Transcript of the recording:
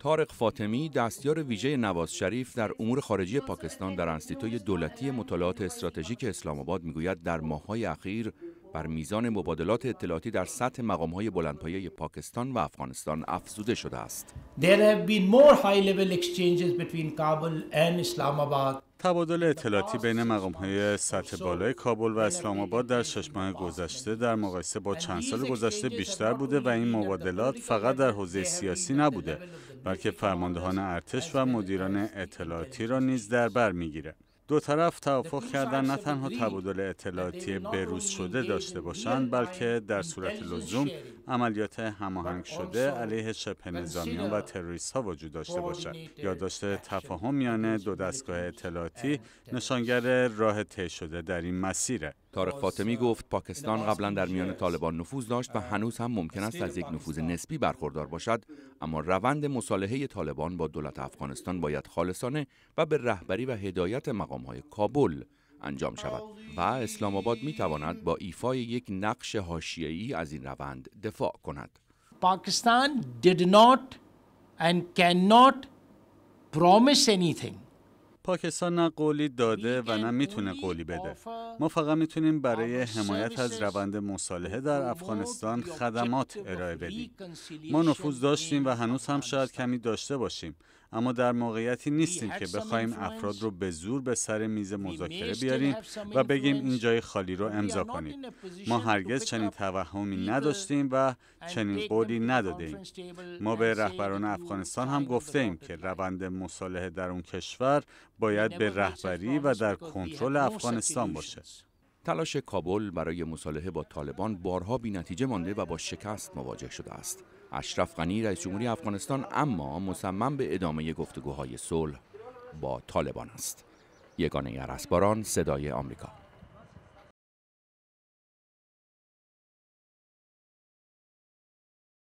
تارق فاطمی دستیار ویژه نواز شریف در امور خارجی پاکستان در انستیتوی دولتی مطالعات استراتژیک اسلام آباد میگوید در ماههای اخیر بر میزان مبادلات اطلاعاتی در سطح مقامهای بلندپایه پاکستان و افغانستان افزوده شده است. There تبادل اطلاعاتی بین مقام های سطح بالای کابل و اسلام آباد در شش ماه گذشته در مقایسه با چند سال گذشته بیشتر بوده و این مبادلات فقط در حوزه سیاسی نبوده بلکه فرماندهان ارتش و مدیران اطلاعاتی را نیز در بر میگیره دو طرف توافق کردن نه تنها تبادل اطلاعاتی بروز شده داشته باشند بلکه در صورت لزوم عملیات هماهنگ شده علیه شبه نظامیان و تروریست ها وجود داشته باشد یادداشت تفاهم میان دو دستگاه اطلاعاتی نشانگر راه طی شده در این مسیره تارق فاطمی گفت پاکستان قبلا در میان طالبان نفوذ داشت و uh, هنوز هم ممکن است از یک نفوذ نسبی برخوردار باشد اما روند مصالحه طالبان با دولت افغانستان باید خالصانه و به رهبری و هدایت های کابل انجام شود و اسلام آباد می تواند با ایفای یک نقش حاشیه‌ای از این روند دفاع کند پاکستان پاکستان نه قولی داده و نه میتونه قولی بده ما فقط میتونیم برای حمایت از روند مصالحه در افغانستان خدمات ارائه بدیم ما نفوذ داشتیم و هنوز هم شاید کمی داشته باشیم اما در موقعیتی نیستیم که بخوایم افراد رو به زور به سر میز مذاکره بیاریم و بگیم این جای خالی رو امضا کنید ما هرگز چنین توهمی نداشتیم و چنین قولی ندادیم ما به رهبران افغانستان هم گفته ایم که روند مصالحه در اون کشور باید به رهبری و در کنترل افغانستان باشه تلاش کابل برای مصالحه با طالبان بارها بی نتیجه مانده و با شکست مواجه شده است. اشرف غنی رئیس جمهوری افغانستان اما مصمم به ادامه گفتگوهای صلح با طالبان است یگانه ارسباران صدای آمریکا